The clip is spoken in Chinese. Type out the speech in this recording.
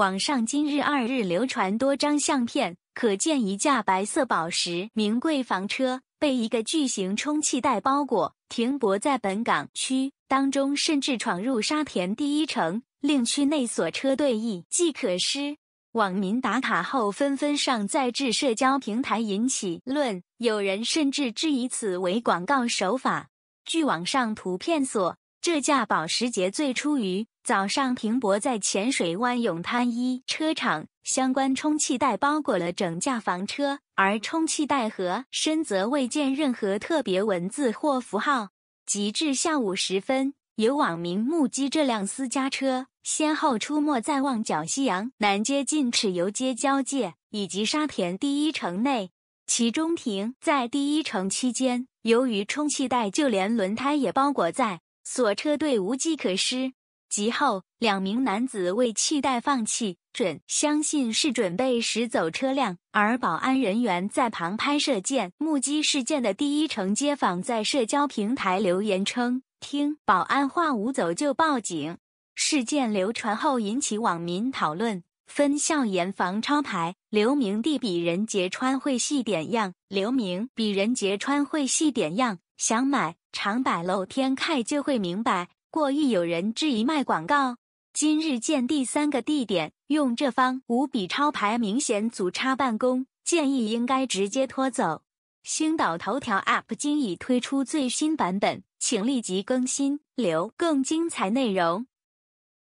网上今日二日流传多张相片，可见一架白色宝石名贵房车被一个巨型充气袋包裹，停泊在本港区当中，甚至闯入沙田第一城，令区内所车队一计可施。网民打卡后纷纷上载至社交平台引起论，有人甚至质疑此为广告手法。据网上图片所。这架保时捷最初于早上停泊在浅水湾永滩一车场，相关充气袋包裹了整架房车，而充气袋盒身则未见任何特别文字或符号。及至下午时分，有网民目击这辆私家车先后出没在旺角西洋南街近尺游街交界以及沙田第一城内，其中停在第一城期间，由于充气袋就连轮胎也包裹在。锁车队无计可施，及后两名男子为气带放弃准，相信是准备驶走车辆，而保安人员在旁拍摄见目击事件的第一城街坊在社交平台留言称：“听保安话无走就报警。”事件流传后引起网民讨论，分校严防超牌，留名地比人杰川会系点样，留名比人杰川会系点样，想买。常摆露天看就会明白。过亿有人质疑卖广告。今日见第三个地点，用这方五笔超牌明显组插办公，建议应该直接拖走。星岛头条 App 今已推出最新版本，请立即更新，留更精彩内容。